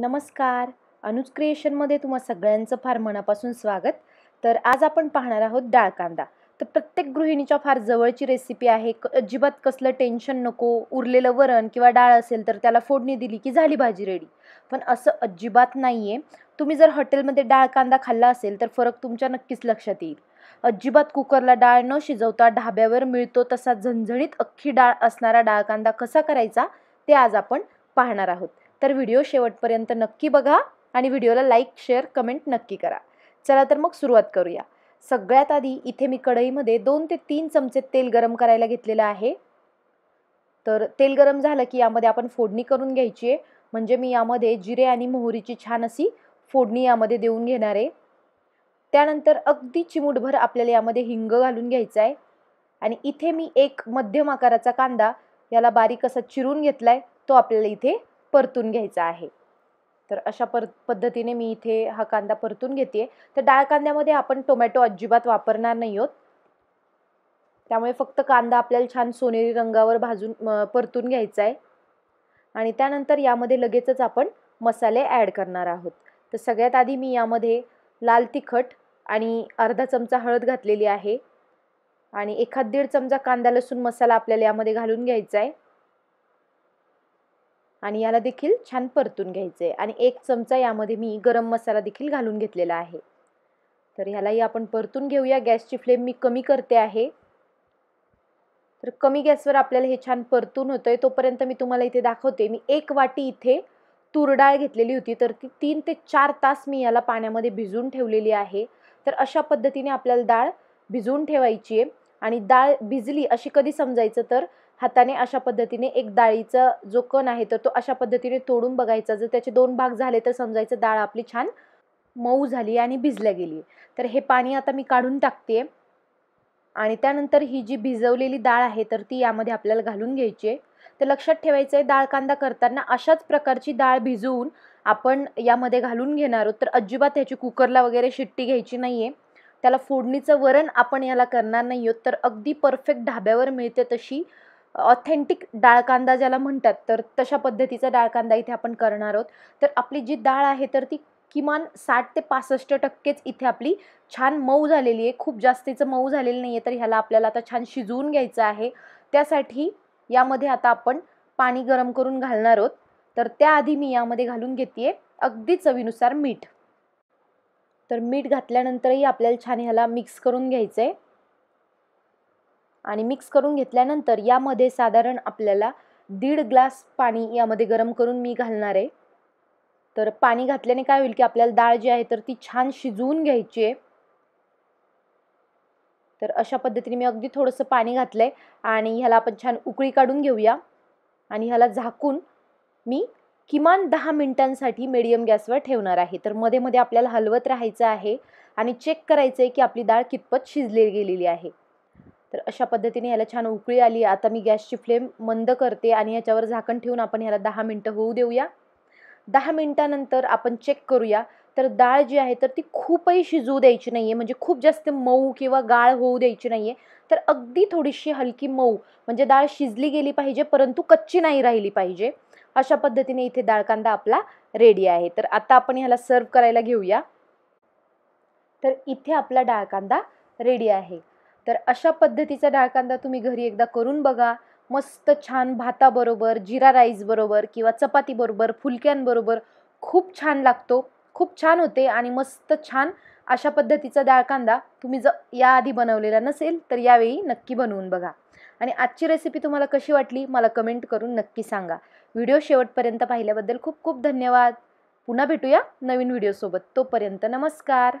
नमस्कार अनुज क्रिएशनमध्ये तुम्हा सगळ्यांचं फार मनापासून स्वागत तर आज आपण पाहणार आहोत डाळ कांदा तर प्रत्येक गृहिणीच्या फार जवळची रेसिपी आहे क अजिबात कसलं टेन्शन नको उरलेलं वरण किंवा डाळ असेल तर त्याला फोडणी दिली की झाली भाजी रेडी पण असं अजिबात नाही आहे तुम्ही जर हॉटेलमध्ये डाळ कांदा खाल्ला असेल तर फरक तुमच्या नक्कीच लक्षात येईल अजिबात कुकरला डाळ न शिजवता ढाब्यावर मिळतो तसा झणझणीत अख्खी डाळ असणारा डाळ कांदा कसा करायचा ते आज आपण पाहणार आहोत तर व्हिडिओ शेवटपर्यंत नक्की बघा आणि व्हिडिओला लाईक शेअर कमेंट नक्की करा चला तर मग सुरुवात करूया सगळ्यात आधी इथे मी कढईमध्ये दोन ते तीन चमचे तेल गरम करायला घेतलेलं आहे तर तेल गरम झालं की यामध्ये आपण फोडणी करून घ्यायची आहे म्हणजे मी यामध्ये जिरे आणि मोहरीची छान अशी फोडणी यामध्ये देऊन घेणार आहे त्यानंतर अगदी चिमूटभर आपल्याला यामध्ये हिंग घालून घ्यायचं आहे आणि इथे मी एक मध्यम आकाराचा कांदा याला बारीक असा चिरून घेतला आहे तो आपल्याला इथे परतून घ्यायचा आहे तर अशा पर पद्धतीने मी इथे हा कांदा परतून घेते तर डाळ कांद्यामध्ये आपण टोमॅटो अजिबात वापरणार नाही आहोत त्यामुळे फक्त कांदा आपल्याला छान सोनेरी रंगावर भाजून परतून घ्यायचा आहे आणि त्यानंतर यामध्ये लगेचच आपण मसाले ॲड करणार आहोत तर सगळ्यात आधी मी यामध्ये लाल तिखट आणि अर्धा चमचा हळद घातलेली आहे आणि एखाद दीड चमचा कांदा लसूण मसाला आपल्याला यामध्ये घालून घ्यायचा आहे आणि याला देखील छान परतून घ्यायचं आहे आणि एक चमचा यामध्ये मी गरम मसाला देखील घालून घेतलेला आहे तर ह्यालाही आपण परतून घेऊया गॅसची फ्लेम मी कमी करते आहे तर कमी गॅसवर आपल्याला हे छान परतून होतं आहे तोपर्यंत मी तुम्हाला इथे दाखवते मी एक वाटी इथे तूर घेतलेली होती तर ती तीन ते चार तास मी याला पाण्यामध्ये भिजून ठेवलेली आहे तर अशा पद्धतीने आपल्याला डाळ भिजवून ठेवायची आहे आणि डाळ भिजली अशी कधी समजायचं तर हाताने अशा पद्धतीने एक डाळीचा जो कण आहे तर तो अशा पद्धतीने तोडून बघायचा जर त्याचे दोन भाग झाले तर समजायचं डाळ आपली छान मऊ झाली आणि भिजल्या गेली तर हे पाणी आता मी काढून टाकते आणि त्यानंतर ही जी भिजवलेली डाळ आहे तर ती यामध्ये आपल्याला घालून घ्यायची आहे तर लक्षात ठेवायचं आहे डाळ कांदा करताना अशाच प्रकारची डाळ भिजवून आपण यामध्ये घालून घेणार आहोत तर अजिबात ह्याची कुकरला वगैरे शिट्टी घ्यायची नाही आहे त्याला फोडणीचं वरण आपण याला करणार नाही आहोत तर अगदी परफेक्ट ढाब्यावर मिळते तशी ऑथेंटिक डाळ कांदा ज्याला म्हणतात तर तशा पद्धतीचा डाळ कांदा इथे आपण करणार आहोत तर आपली जी डाळ आहे तर ती किमान साठ ते पासष्ट टक्केच इथे आपली छान मऊ झालेली आहे खूप जास्तीचं मऊ झालेलं नाही आहे तर ह्याला आपल्याला आता छान शिजवून घ्यायचं आहे त्यासाठी यामध्ये आता आपण पाणी गरम करून घालणार आहोत तर त्याआधी मी यामध्ये घालून घेते अगदी चवीनुसार मीठ तर मीठ घातल्यानंतरही आपल्याला छान ह्याला मिक्स करून घ्यायचं आहे आणि मिक्स करून घेतल्यानंतर यामध्ये साधारण आपल्याला दीड ग्लास पाणी यामध्ये गरम करून मी घालणार आहे तर पाणी घातल्याने काय होईल की आपल्याला डाळ जी आहे तर ती छान शिजवून घ्यायची आहे तर अशा पद्धतीने मी अगदी थोडंसं पाणी घातलं आहे आणि ह्याला आपण छान उकळी काढून घेऊया आणि ह्याला झाकून मी किमान दहा मिनिटांसाठी मिडियम गॅसवर ठेवणार आहे तर मध्ये मध्ये आपल्याला हलवत राहायचं आहे आणि चेक करायचं आहे की आपली डाळ कितपत शिजली गेलेली आहे तर अशा पद्धतीने याला छान उकळी आली आता मी गॅसची फ्लेम मंद करते आणि याच्यावर झाकण ठेवून आपण ह्याला दहा मिनटं होऊ देऊया दहा मिनटानंतर आपण चेक करूया तर डाळ जी आहे तर ती खूपही शिजू द्यायची नाही आहे म्हणजे खूप जास्त मऊ किंवा गाळ होऊ द्यायची नाही आहे तर अगदी थोडीशी हलकी मऊ म्हणजे डाळ शिजली गेली पाहिजे परंतु कच्ची नाही राहिली पाहिजे अशा पद्धतीने इथे डाळ कांदा आपला रेडी आहे तर आता आपण ह्याला सर्व करायला घेऊया तर इथे आपला डाळ कांदा रेडी आहे तर अशा पद्धतीचा डाळकांदा तुम्ही घरी एकदा करून बघा मस्त छान भाताबरोबर जिरा राईसबरोबर किंवा चपातीबरोबर फुलक्यांबरोबर खूप छान लागतो खूप छान होते आणि मस्त छान अशा पद्धतीचा डाळ कांदा तुम्ही ज याआधी बनवलेला नसेल तर यावेळी नक्की बनवून बघा आणि आजची रेसिपी तुम्हाला कशी वाटली मला कमेंट करून नक्की सांगा व्हिडिओ शेवटपर्यंत पाहिल्याबद्दल खूप खूप धन्यवाद पुन्हा भेटूया नवीन व्हिडिओसोबत तोपर्यंत नमस्कार